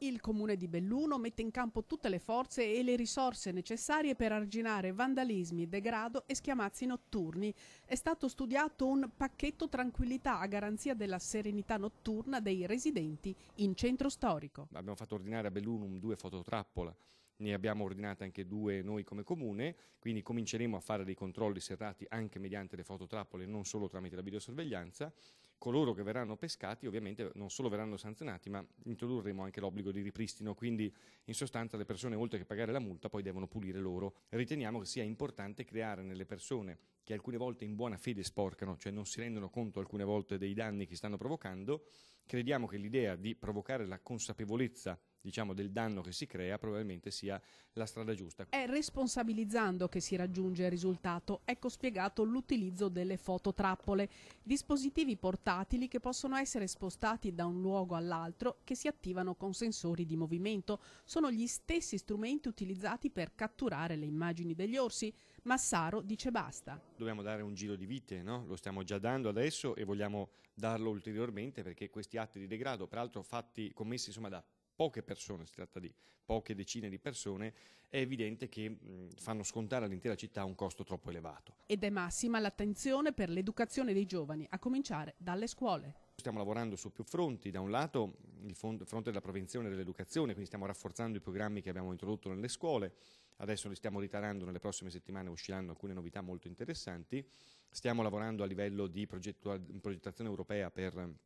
Il comune di Belluno mette in campo tutte le forze e le risorse necessarie per arginare vandalismi, degrado e schiamazzi notturni. È stato studiato un pacchetto tranquillità a garanzia della serenità notturna dei residenti in centro storico. Abbiamo fatto ordinare a Belluno due fototrappola ne abbiamo ordinate anche due noi come comune, quindi cominceremo a fare dei controlli serrati anche mediante le fototrappole, non solo tramite la videosorveglianza coloro che verranno pescati ovviamente non solo verranno sanzionati, ma introdurremo anche l'obbligo di ripristino, quindi in sostanza le persone oltre che pagare la multa poi devono pulire loro. Riteniamo che sia importante creare nelle persone che alcune volte in buona fede sporcano, cioè non si rendono conto alcune volte dei danni che stanno provocando, crediamo che l'idea di provocare la consapevolezza diciamo, del danno che si crea probabilmente sia la strada giusta. È responsabilizzando che si raggiunge il risultato, ecco spiegato l'utilizzo delle fototrappole, dispositivi portatili che possono essere spostati da un luogo all'altro che si attivano con sensori di movimento, sono gli stessi strumenti utilizzati per catturare le immagini degli orsi, Massaro dice basta. Dobbiamo dare un giro di vite, no? lo stiamo già dando adesso e vogliamo darlo ulteriormente perché questi atti di degrado, peraltro fatti, commessi insomma, da poche persone, si tratta di poche decine di persone, è evidente che mh, fanno scontare all'intera città un costo troppo elevato. Ed è massima l'attenzione per l'educazione dei giovani, a cominciare dalle scuole. Stiamo lavorando su più fronti, da un lato il fronte della prevenzione dell'educazione, quindi stiamo rafforzando i programmi che abbiamo introdotto nelle scuole, adesso li stiamo ritarando, nelle prossime settimane usciranno alcune novità molto interessanti, stiamo lavorando a livello di progettazione europea per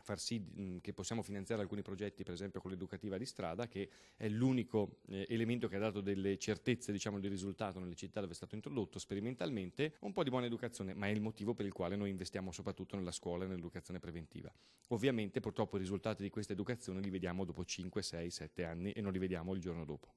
far sì che possiamo finanziare alcuni progetti, per esempio con l'educativa di strada, che è l'unico eh, elemento che ha dato delle certezze diciamo, di risultato nelle città dove è stato introdotto sperimentalmente, un po' di buona educazione, ma è il motivo per il quale noi investiamo soprattutto nella scuola e nell'educazione preventiva. Ovviamente purtroppo i risultati di questa educazione li vediamo dopo 5, 6, 7 anni e non li vediamo il giorno dopo.